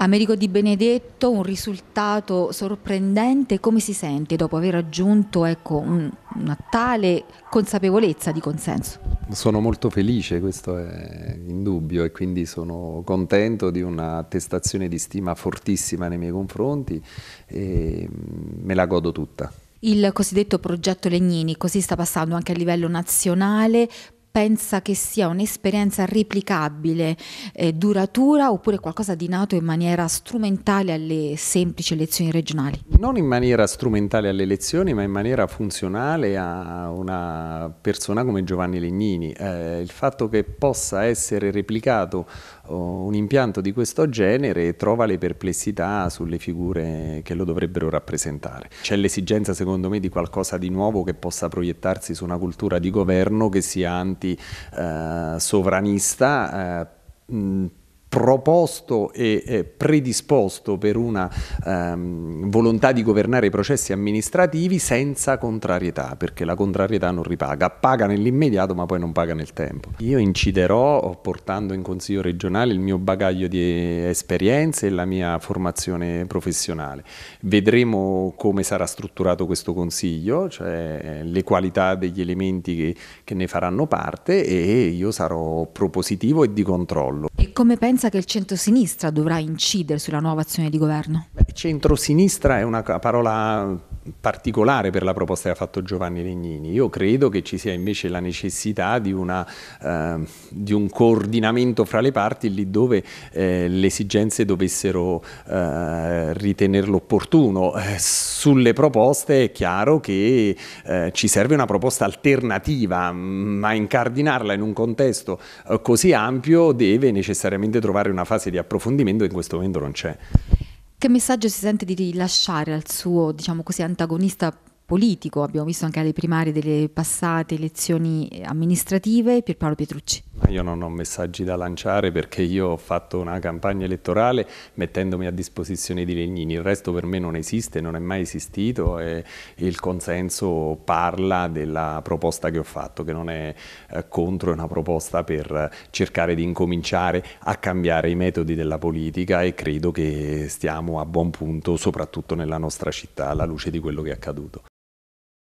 Americo Di Benedetto, un risultato sorprendente, come si sente dopo aver raggiunto ecco, un, una tale consapevolezza di consenso? Sono molto felice, questo è indubbio, e quindi sono contento di un'attestazione di stima fortissima nei miei confronti e mm, me la godo tutta. Il cosiddetto progetto Legnini, così sta passando anche a livello nazionale, pensa che sia un'esperienza replicabile, eh, duratura oppure qualcosa di nato in maniera strumentale alle semplici elezioni regionali? Non in maniera strumentale alle elezioni ma in maniera funzionale a una persona come Giovanni Legnini. Eh, il fatto che possa essere replicato oh, un impianto di questo genere trova le perplessità sulle figure che lo dovrebbero rappresentare. C'è l'esigenza secondo me di qualcosa di nuovo che possa proiettarsi su una cultura di governo che sia anche anti-sovranista, eh, eh, proposto e eh, predisposto per una ehm, volontà di governare i processi amministrativi senza contrarietà, perché la contrarietà non ripaga, paga nell'immediato ma poi non paga nel tempo. Io inciderò portando in Consiglio regionale il mio bagaglio di esperienze e la mia formazione professionale. Vedremo come sarà strutturato questo Consiglio, cioè le qualità degli elementi che, che ne faranno parte e io sarò propositivo e di controllo come pensa che il centrosinistra dovrà incidere sulla nuova azione di governo? Beh, centrosinistra è una parola particolare per la proposta che ha fatto Giovanni Legnini. Io credo che ci sia invece la necessità di, una, eh, di un coordinamento fra le parti lì dove eh, le esigenze dovessero eh, ritenerlo opportuno. Eh, sulle proposte è chiaro che eh, ci serve una proposta alternativa, mm, ma incardinarla in un contesto eh, così ampio deve necessariamente trovare una fase di approfondimento e in questo momento non c'è. Che messaggio si sente di rilasciare al suo, diciamo così, antagonista politico? Abbiamo visto anche alle primarie delle passate elezioni eh, amministrative, Pierpaolo Pietrucci io non ho messaggi da lanciare perché io ho fatto una campagna elettorale mettendomi a disposizione di Legnini, il resto per me non esiste, non è mai esistito e il consenso parla della proposta che ho fatto, che non è eh, contro, è una proposta per cercare di incominciare a cambiare i metodi della politica e credo che stiamo a buon punto, soprattutto nella nostra città, alla luce di quello che è accaduto.